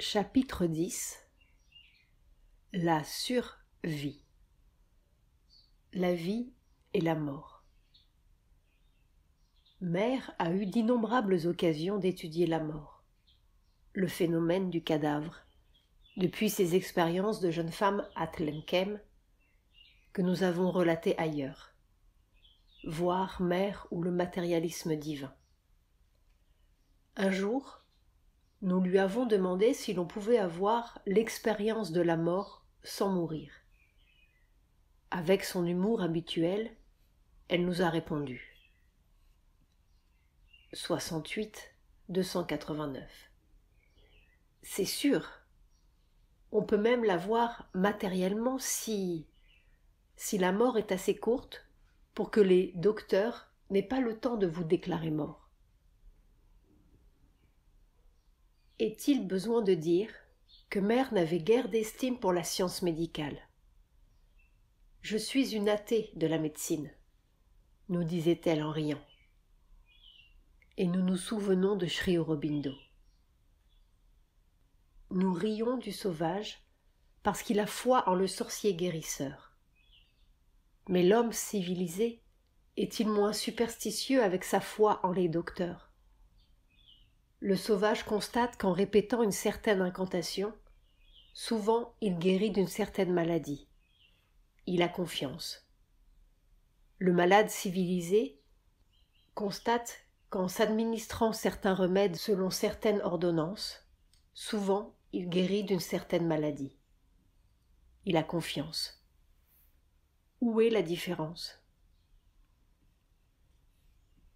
Chapitre 10 La survie La vie et la mort Mère a eu d'innombrables occasions d'étudier la mort, le phénomène du cadavre, depuis ses expériences de jeune femme à Tlenkem, que nous avons relatées ailleurs. Voir Mère ou le matérialisme divin. Un jour, nous lui avons demandé si l'on pouvait avoir l'expérience de la mort sans mourir. Avec son humour habituel, elle nous a répondu. 68 289. C'est sûr. On peut même la voir matériellement si si la mort est assez courte pour que les docteurs n'aient pas le temps de vous déclarer mort. Est-il besoin de dire que Mère n'avait guère d'estime pour la science médicale Je suis une athée de la médecine, nous disait-elle en riant. Et nous nous souvenons de Sri Aurobindo. Nous rions du sauvage parce qu'il a foi en le sorcier guérisseur. Mais l'homme civilisé est-il moins superstitieux avec sa foi en les docteurs le sauvage constate qu'en répétant une certaine incantation, souvent il guérit d'une certaine maladie. Il a confiance. Le malade civilisé constate qu'en s'administrant certains remèdes selon certaines ordonnances, souvent il guérit d'une certaine maladie. Il a confiance. Où est la différence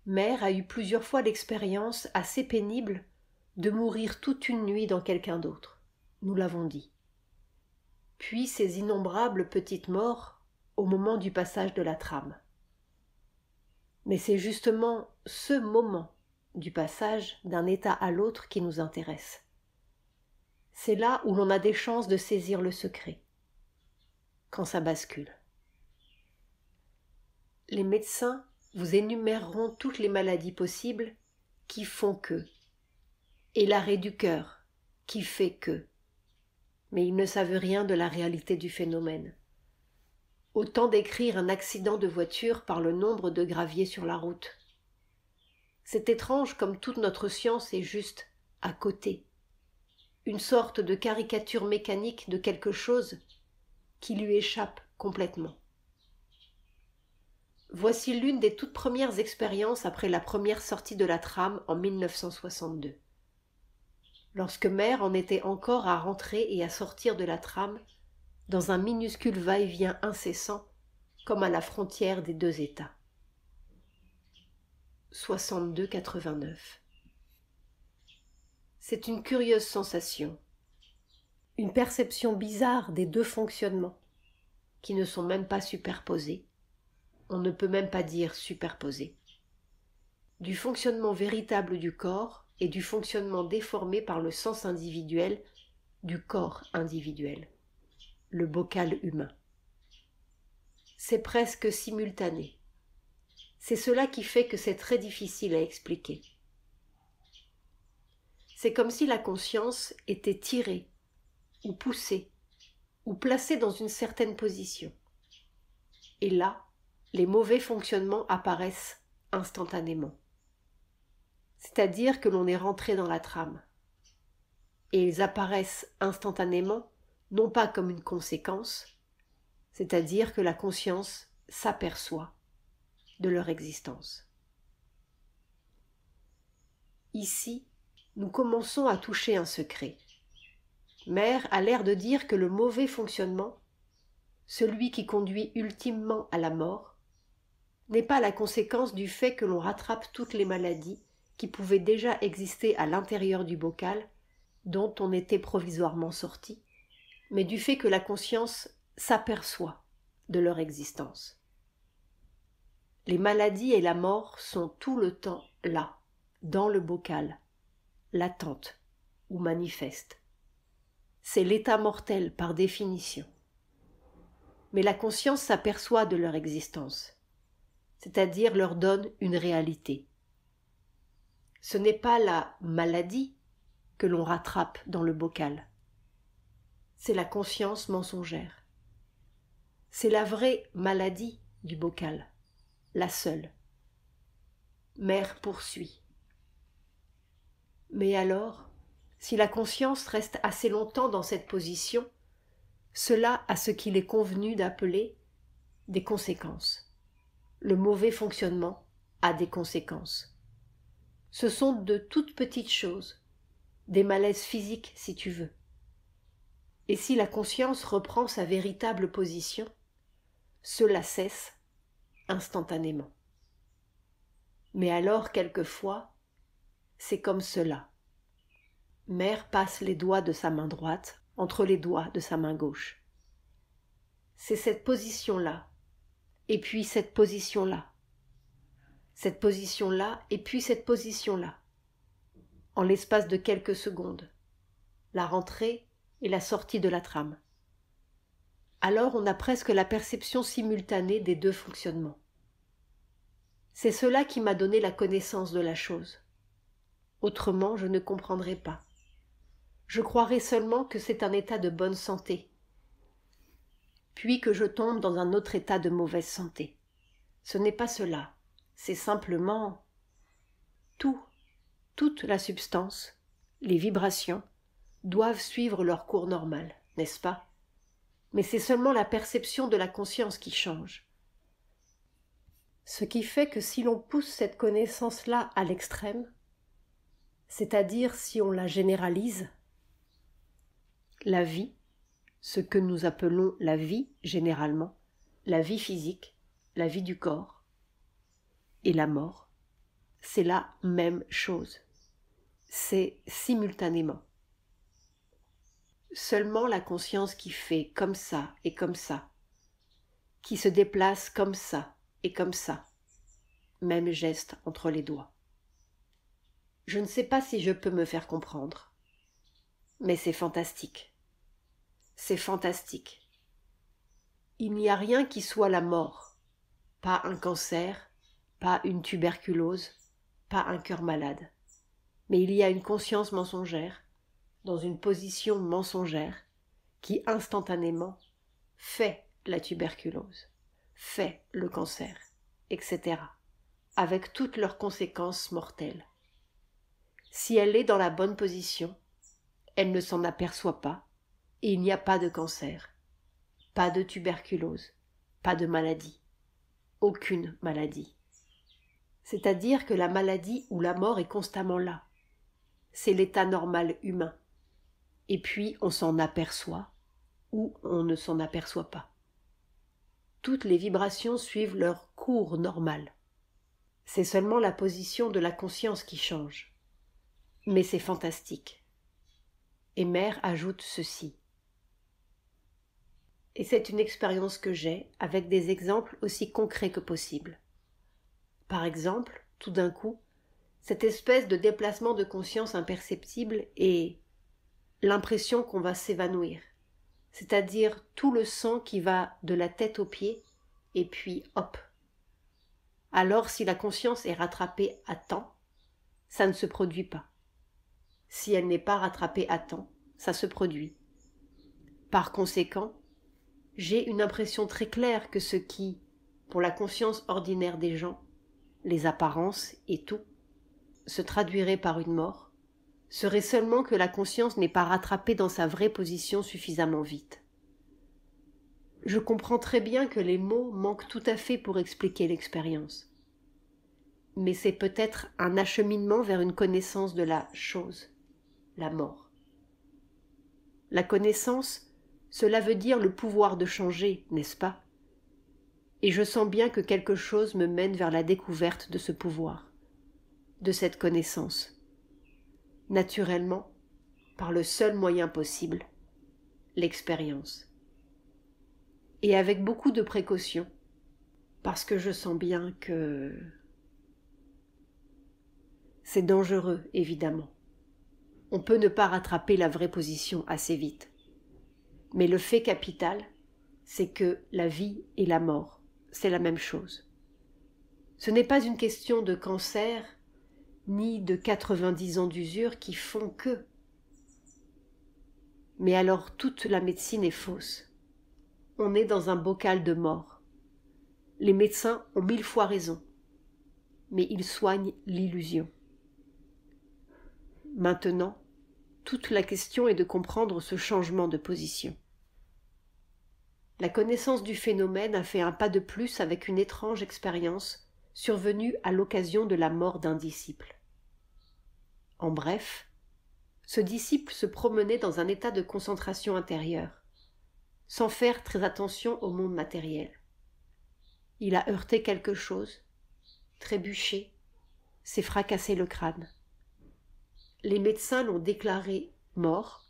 Mère a eu plusieurs fois l'expérience assez pénible de mourir toute une nuit dans quelqu'un d'autre. Nous l'avons dit. Puis ces innombrables petites morts au moment du passage de la trame. Mais c'est justement ce moment du passage d'un état à l'autre qui nous intéresse. C'est là où l'on a des chances de saisir le secret, quand ça bascule. Les médecins vous énumérerons toutes les maladies possibles qui font que, et l'arrêt du cœur qui fait que. Mais ils ne savent rien de la réalité du phénomène. Autant décrire un accident de voiture par le nombre de graviers sur la route. C'est étrange comme toute notre science est juste à côté. Une sorte de caricature mécanique de quelque chose qui lui échappe complètement. Voici l'une des toutes premières expériences après la première sortie de la trame en 1962. Lorsque Mère en était encore à rentrer et à sortir de la trame, dans un minuscule va-et-vient incessant, comme à la frontière des deux États. 62-89 C'est une curieuse sensation, une perception bizarre des deux fonctionnements, qui ne sont même pas superposés, on ne peut même pas dire superposé, du fonctionnement véritable du corps et du fonctionnement déformé par le sens individuel du corps individuel, le bocal humain. C'est presque simultané. C'est cela qui fait que c'est très difficile à expliquer. C'est comme si la conscience était tirée, ou poussée, ou placée dans une certaine position. Et là, les mauvais fonctionnements apparaissent instantanément. C'est-à-dire que l'on est rentré dans la trame. Et ils apparaissent instantanément, non pas comme une conséquence, c'est-à-dire que la conscience s'aperçoit de leur existence. Ici, nous commençons à toucher un secret. Mère a l'air de dire que le mauvais fonctionnement, celui qui conduit ultimement à la mort, n'est pas la conséquence du fait que l'on rattrape toutes les maladies qui pouvaient déjà exister à l'intérieur du bocal, dont on était provisoirement sorti, mais du fait que la conscience s'aperçoit de leur existence. Les maladies et la mort sont tout le temps là, dans le bocal, latente ou manifeste. C'est l'état mortel par définition. Mais la conscience s'aperçoit de leur existence c'est-à-dire leur donne une réalité. Ce n'est pas la maladie que l'on rattrape dans le bocal. C'est la conscience mensongère. C'est la vraie maladie du bocal, la seule. Mère poursuit. Mais alors, si la conscience reste assez longtemps dans cette position, cela a ce qu'il est convenu d'appeler des conséquences le mauvais fonctionnement a des conséquences. Ce sont de toutes petites choses, des malaises physiques si tu veux. Et si la conscience reprend sa véritable position, cela cesse instantanément. Mais alors, quelquefois, c'est comme cela. Mère passe les doigts de sa main droite entre les doigts de sa main gauche. C'est cette position-là et puis cette position-là, cette position-là, et puis cette position-là, en l'espace de quelques secondes, la rentrée et la sortie de la trame. Alors on a presque la perception simultanée des deux fonctionnements. C'est cela qui m'a donné la connaissance de la chose. Autrement, je ne comprendrais pas. Je croirais seulement que c'est un état de bonne santé, puis que je tombe dans un autre état de mauvaise santé. Ce n'est pas cela, c'est simplement tout, toute la substance, les vibrations, doivent suivre leur cours normal, n'est-ce pas Mais c'est seulement la perception de la conscience qui change. Ce qui fait que si l'on pousse cette connaissance-là à l'extrême, c'est-à-dire si on la généralise, la vie, ce que nous appelons la vie généralement, la vie physique, la vie du corps et la mort. C'est la même chose. C'est simultanément. Seulement la conscience qui fait comme ça et comme ça, qui se déplace comme ça et comme ça, même geste entre les doigts. Je ne sais pas si je peux me faire comprendre, mais c'est fantastique c'est fantastique. Il n'y a rien qui soit la mort. Pas un cancer, pas une tuberculose, pas un cœur malade. Mais il y a une conscience mensongère, dans une position mensongère, qui instantanément fait la tuberculose, fait le cancer, etc., avec toutes leurs conséquences mortelles. Si elle est dans la bonne position, elle ne s'en aperçoit pas, il n'y a pas de cancer, pas de tuberculose, pas de maladie, aucune maladie. C'est-à-dire que la maladie ou la mort est constamment là. C'est l'état normal humain. Et puis on s'en aperçoit ou on ne s'en aperçoit pas. Toutes les vibrations suivent leur cours normal. C'est seulement la position de la conscience qui change. Mais c'est fantastique. Et Mère ajoute ceci. Et c'est une expérience que j'ai avec des exemples aussi concrets que possible. Par exemple, tout d'un coup, cette espèce de déplacement de conscience imperceptible et l'impression qu'on va s'évanouir, c'est-à-dire tout le sang qui va de la tête aux pieds, et puis hop. Alors si la conscience est rattrapée à temps, ça ne se produit pas. Si elle n'est pas rattrapée à temps, ça se produit. Par conséquent, j'ai une impression très claire que ce qui, pour la conscience ordinaire des gens, les apparences et tout, se traduirait par une mort, serait seulement que la conscience n'est pas rattrapée dans sa vraie position suffisamment vite. Je comprends très bien que les mots manquent tout à fait pour expliquer l'expérience. Mais c'est peut-être un acheminement vers une connaissance de la chose, la mort. La connaissance cela veut dire le pouvoir de changer, n'est-ce pas Et je sens bien que quelque chose me mène vers la découverte de ce pouvoir, de cette connaissance. Naturellement, par le seul moyen possible, l'expérience. Et avec beaucoup de précaution, parce que je sens bien que c'est dangereux, évidemment. On peut ne pas rattraper la vraie position assez vite. Mais le fait capital, c'est que la vie et la mort, c'est la même chose. Ce n'est pas une question de cancer ni de 90 ans d'usure qui font que. Mais alors toute la médecine est fausse. On est dans un bocal de mort. Les médecins ont mille fois raison, mais ils soignent l'illusion. Maintenant, toute la question est de comprendre ce changement de position. La connaissance du phénomène a fait un pas de plus avec une étrange expérience survenue à l'occasion de la mort d'un disciple. En bref, ce disciple se promenait dans un état de concentration intérieure, sans faire très attention au monde matériel. Il a heurté quelque chose, trébuché, s'est fracassé le crâne. Les médecins l'ont déclaré mort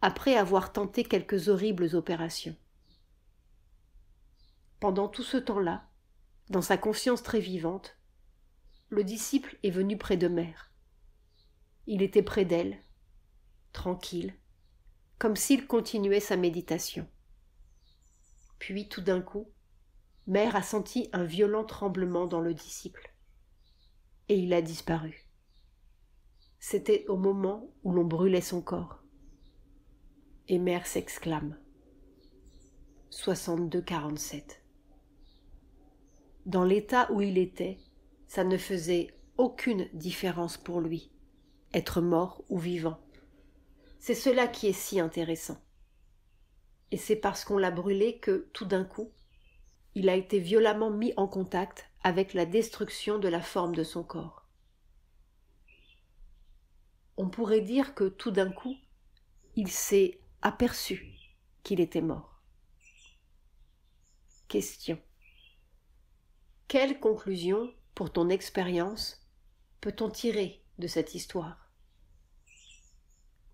après avoir tenté quelques horribles opérations pendant tout ce temps-là, dans sa conscience très vivante, le disciple est venu près de mère. Il était près d'elle, tranquille, comme s'il continuait sa méditation. Puis tout d'un coup, mère a senti un violent tremblement dans le disciple. Et il a disparu. C'était au moment où l'on brûlait son corps. Et mère s'exclame. 62-47 dans l'état où il était, ça ne faisait aucune différence pour lui, être mort ou vivant. C'est cela qui est si intéressant. Et c'est parce qu'on l'a brûlé que, tout d'un coup, il a été violemment mis en contact avec la destruction de la forme de son corps. On pourrait dire que tout d'un coup, il s'est aperçu qu'il était mort. Question. Quelle conclusion, pour ton expérience, peut-on tirer de cette histoire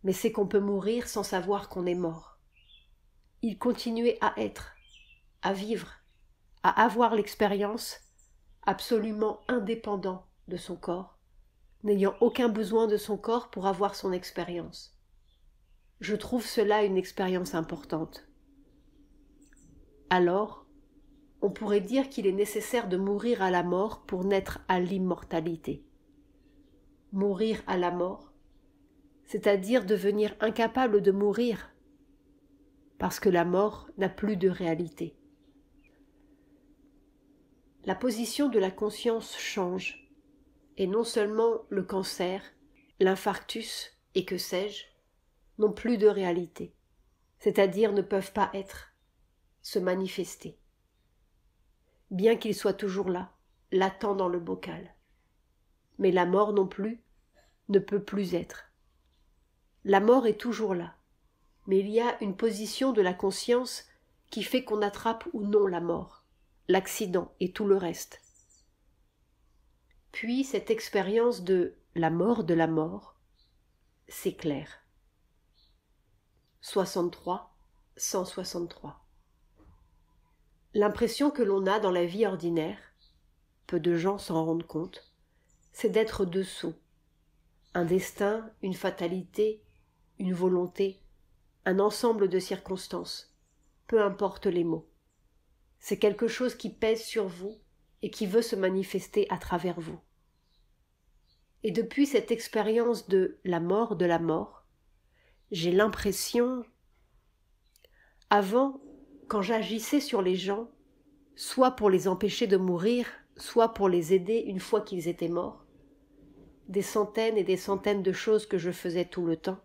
Mais c'est qu'on peut mourir sans savoir qu'on est mort. Il continuait à être, à vivre, à avoir l'expérience, absolument indépendant de son corps, n'ayant aucun besoin de son corps pour avoir son expérience. Je trouve cela une expérience importante. Alors, on pourrait dire qu'il est nécessaire de mourir à la mort pour naître à l'immortalité. Mourir à la mort, c'est-à-dire devenir incapable de mourir, parce que la mort n'a plus de réalité. La position de la conscience change, et non seulement le cancer, l'infarctus et que sais-je, n'ont plus de réalité, c'est-à-dire ne peuvent pas être, se manifester bien qu'il soit toujours là, latent dans le bocal. Mais la mort non plus ne peut plus être. La mort est toujours là, mais il y a une position de la conscience qui fait qu'on attrape ou non la mort, l'accident et tout le reste. Puis cette expérience de la mort de la mort s'éclaire. 63 163 L'impression que l'on a dans la vie ordinaire, peu de gens s'en rendent compte, c'est d'être dessous. Un destin, une fatalité, une volonté, un ensemble de circonstances, peu importe les mots. C'est quelque chose qui pèse sur vous et qui veut se manifester à travers vous. Et depuis cette expérience de la mort de la mort, j'ai l'impression, avant quand j'agissais sur les gens, soit pour les empêcher de mourir, soit pour les aider une fois qu'ils étaient morts, des centaines et des centaines de choses que je faisais tout le temps,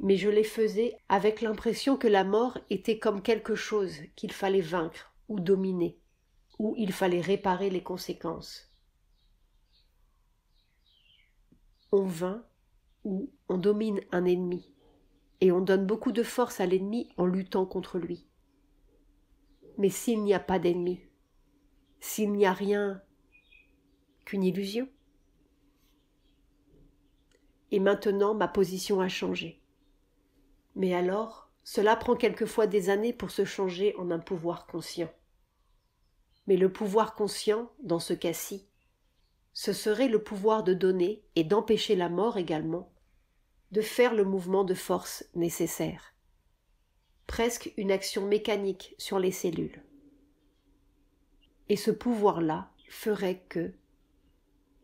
mais je les faisais avec l'impression que la mort était comme quelque chose qu'il fallait vaincre ou dominer, ou il fallait réparer les conséquences. On vainc ou on domine un ennemi, et on donne beaucoup de force à l'ennemi en luttant contre lui. Mais s'il n'y a pas d'ennemi, s'il n'y a rien qu'une illusion, et maintenant ma position a changé. Mais alors, cela prend quelquefois des années pour se changer en un pouvoir conscient. Mais le pouvoir conscient, dans ce cas-ci, ce serait le pouvoir de donner et d'empêcher la mort également, de faire le mouvement de force nécessaire. Presque une action mécanique sur les cellules. Et ce pouvoir-là ferait que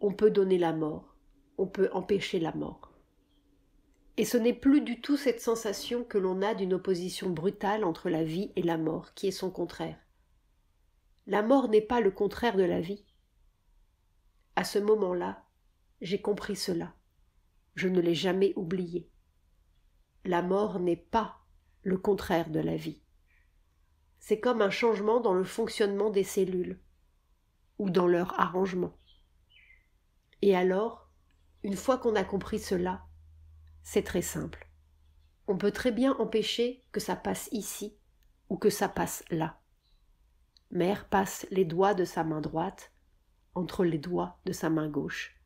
on peut donner la mort, on peut empêcher la mort. Et ce n'est plus du tout cette sensation que l'on a d'une opposition brutale entre la vie et la mort, qui est son contraire. La mort n'est pas le contraire de la vie. À ce moment-là, j'ai compris cela je ne l'ai jamais oublié. La mort n'est pas le contraire de la vie. C'est comme un changement dans le fonctionnement des cellules ou dans leur arrangement. Et alors, une fois qu'on a compris cela, c'est très simple. On peut très bien empêcher que ça passe ici ou que ça passe là. Mère passe les doigts de sa main droite entre les doigts de sa main gauche,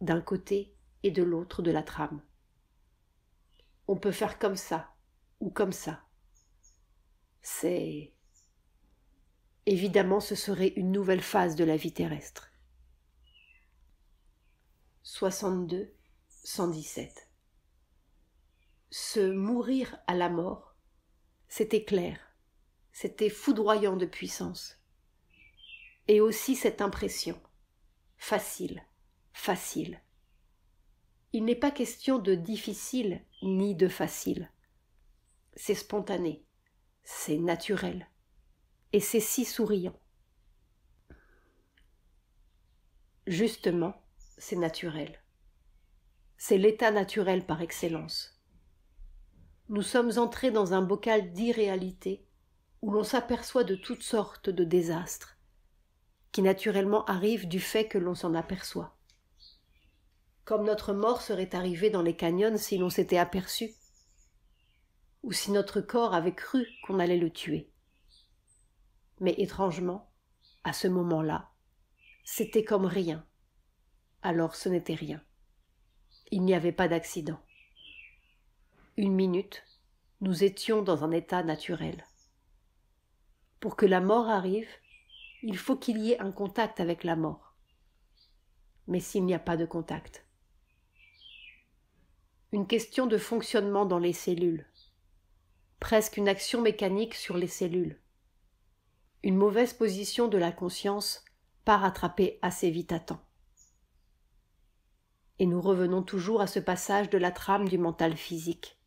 d'un côté et de l'autre de la trame. On peut faire comme ça ou comme ça. C'est... Évidemment, ce serait une nouvelle phase de la vie terrestre. 62 117 Se mourir à la mort, c'était clair, c'était foudroyant de puissance. Et aussi cette impression. Facile, facile, il n'est pas question de difficile ni de facile. C'est spontané, c'est naturel, et c'est si souriant. Justement, c'est naturel. C'est l'état naturel par excellence. Nous sommes entrés dans un bocal d'irréalité où l'on s'aperçoit de toutes sortes de désastres, qui naturellement arrivent du fait que l'on s'en aperçoit comme notre mort serait arrivée dans les canyons si l'on s'était aperçu, ou si notre corps avait cru qu'on allait le tuer. Mais étrangement, à ce moment-là, c'était comme rien. Alors ce n'était rien. Il n'y avait pas d'accident. Une minute, nous étions dans un état naturel. Pour que la mort arrive, il faut qu'il y ait un contact avec la mort. Mais s'il n'y a pas de contact, une question de fonctionnement dans les cellules, presque une action mécanique sur les cellules. Une mauvaise position de la conscience pas rattrapée assez vite à temps. Et nous revenons toujours à ce passage de la trame du mental physique.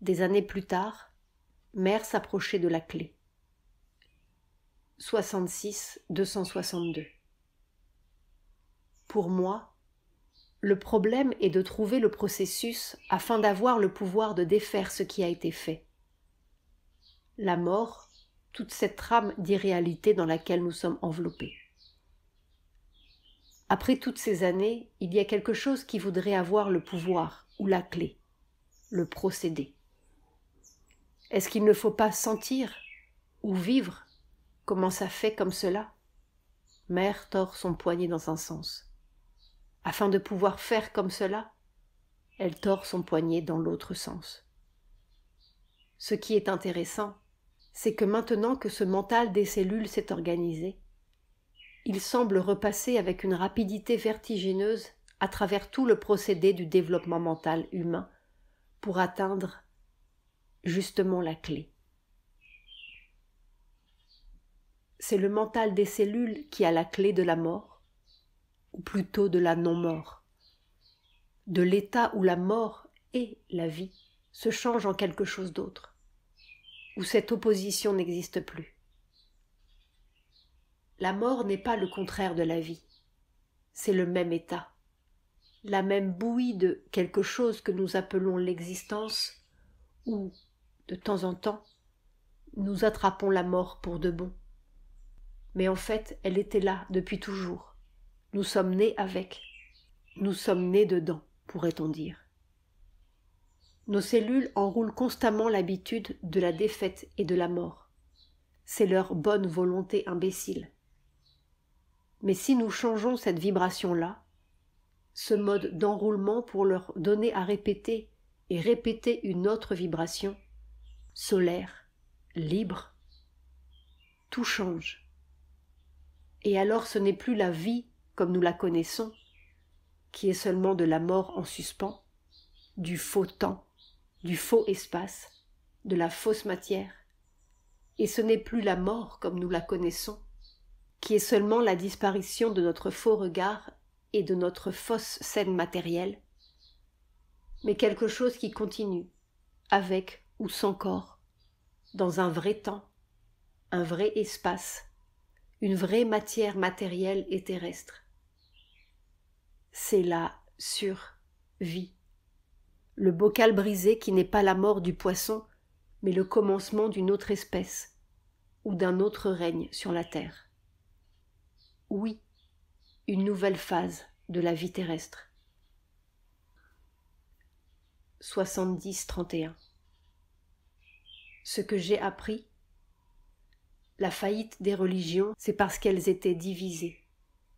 Des années plus tard, Mère s'approchait de la clé. 66 262. Pour moi, le problème est de trouver le processus afin d'avoir le pouvoir de défaire ce qui a été fait. La mort, toute cette trame d'irréalité dans laquelle nous sommes enveloppés. Après toutes ces années, il y a quelque chose qui voudrait avoir le pouvoir ou la clé, le procédé. Est-ce qu'il ne faut pas sentir ou vivre comment ça fait comme cela Mère tord son poignet dans un sens afin de pouvoir faire comme cela, elle tord son poignet dans l'autre sens. Ce qui est intéressant, c'est que maintenant que ce mental des cellules s'est organisé, il semble repasser avec une rapidité vertigineuse à travers tout le procédé du développement mental humain pour atteindre justement la clé. C'est le mental des cellules qui a la clé de la mort, ou plutôt de la non-mort, de l'état où la mort et la vie se changent en quelque chose d'autre, où cette opposition n'existe plus. La mort n'est pas le contraire de la vie, c'est le même état, la même bouillie de quelque chose que nous appelons l'existence, où, de temps en temps, nous attrapons la mort pour de bon. Mais en fait, elle était là depuis toujours nous sommes nés avec. Nous sommes nés dedans, pourrait-on dire. Nos cellules enroulent constamment l'habitude de la défaite et de la mort. C'est leur bonne volonté imbécile. Mais si nous changeons cette vibration-là, ce mode d'enroulement pour leur donner à répéter et répéter une autre vibration, solaire, libre, tout change. Et alors ce n'est plus la vie comme nous la connaissons, qui est seulement de la mort en suspens, du faux temps, du faux espace, de la fausse matière. Et ce n'est plus la mort comme nous la connaissons, qui est seulement la disparition de notre faux regard et de notre fausse scène matérielle, mais quelque chose qui continue, avec ou sans corps, dans un vrai temps, un vrai espace, une vraie matière matérielle et terrestre c'est la survie. Le bocal brisé qui n'est pas la mort du poisson, mais le commencement d'une autre espèce ou d'un autre règne sur la terre. Oui, une nouvelle phase de la vie terrestre. 70-31 Ce que j'ai appris, la faillite des religions, c'est parce qu'elles étaient divisées.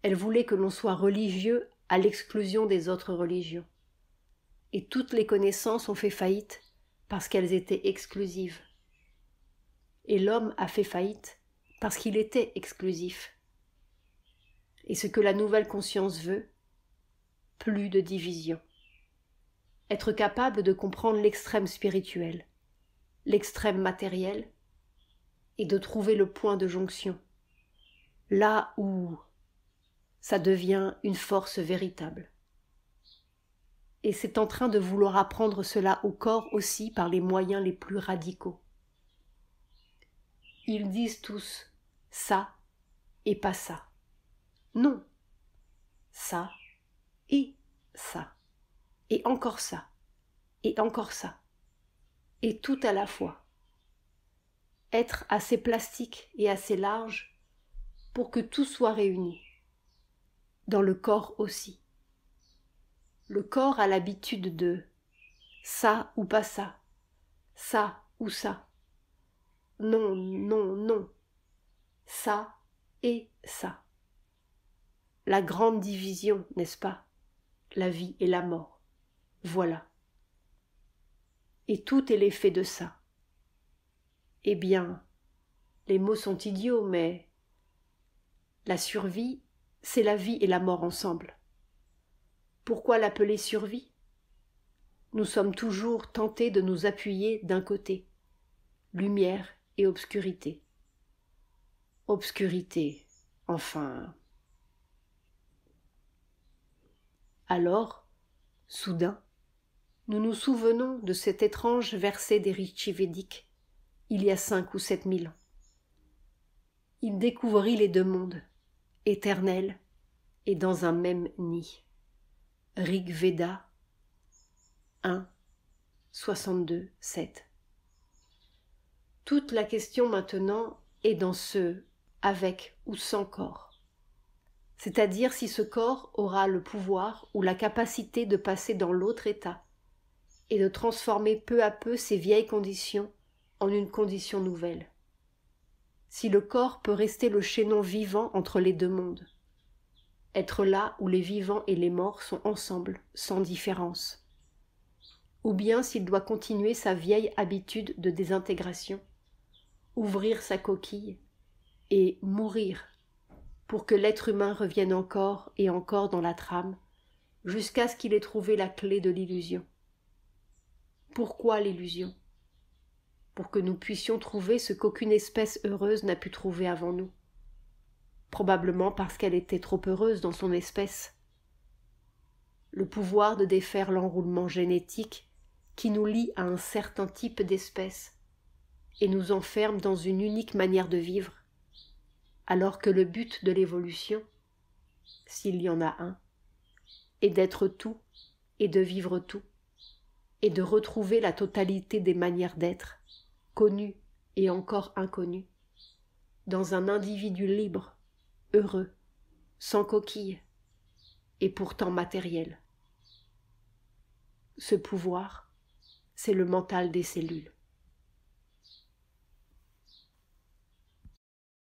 Elles voulaient que l'on soit religieux à l'exclusion des autres religions. Et toutes les connaissances ont fait faillite parce qu'elles étaient exclusives. Et l'homme a fait faillite parce qu'il était exclusif. Et ce que la nouvelle conscience veut, plus de division. Être capable de comprendre l'extrême spirituel, l'extrême matériel, et de trouver le point de jonction, là où ça devient une force véritable. Et c'est en train de vouloir apprendre cela au corps aussi par les moyens les plus radicaux. Ils disent tous ça et pas ça. Non. Ça et ça. Et encore ça. Et encore ça. Et tout à la fois. Être assez plastique et assez large pour que tout soit réuni dans le corps aussi. Le corps a l'habitude de ça ou pas ça, ça ou ça. Non, non, non. Ça et ça. La grande division, n'est-ce pas La vie et la mort. Voilà. Et tout est l'effet de ça. Eh bien, les mots sont idiots, mais la survie c'est la vie et la mort ensemble. Pourquoi l'appeler survie Nous sommes toujours tentés de nous appuyer d'un côté, lumière et obscurité. Obscurité, enfin. Alors, soudain, nous nous souvenons de cet étrange verset des riches il y a cinq ou sept mille ans. Il découvrit les deux mondes, éternel et dans un même nid. Rig Veda 1, 62, 7. Toute la question maintenant est dans ce avec ou sans corps, c'est-à-dire si ce corps aura le pouvoir ou la capacité de passer dans l'autre état et de transformer peu à peu ses vieilles conditions en une condition nouvelle si le corps peut rester le chaînon vivant entre les deux mondes. Être là où les vivants et les morts sont ensemble, sans différence. Ou bien s'il doit continuer sa vieille habitude de désintégration, ouvrir sa coquille et mourir pour que l'être humain revienne encore et encore dans la trame, jusqu'à ce qu'il ait trouvé la clé de l'illusion. Pourquoi l'illusion pour que nous puissions trouver ce qu'aucune espèce heureuse n'a pu trouver avant nous. Probablement parce qu'elle était trop heureuse dans son espèce. Le pouvoir de défaire l'enroulement génétique qui nous lie à un certain type d'espèce et nous enferme dans une unique manière de vivre, alors que le but de l'évolution, s'il y en a un, est d'être tout et de vivre tout, et de retrouver la totalité des manières d'être connu et encore inconnu, dans un individu libre, heureux, sans coquille, et pourtant matériel. Ce pouvoir, c'est le mental des cellules.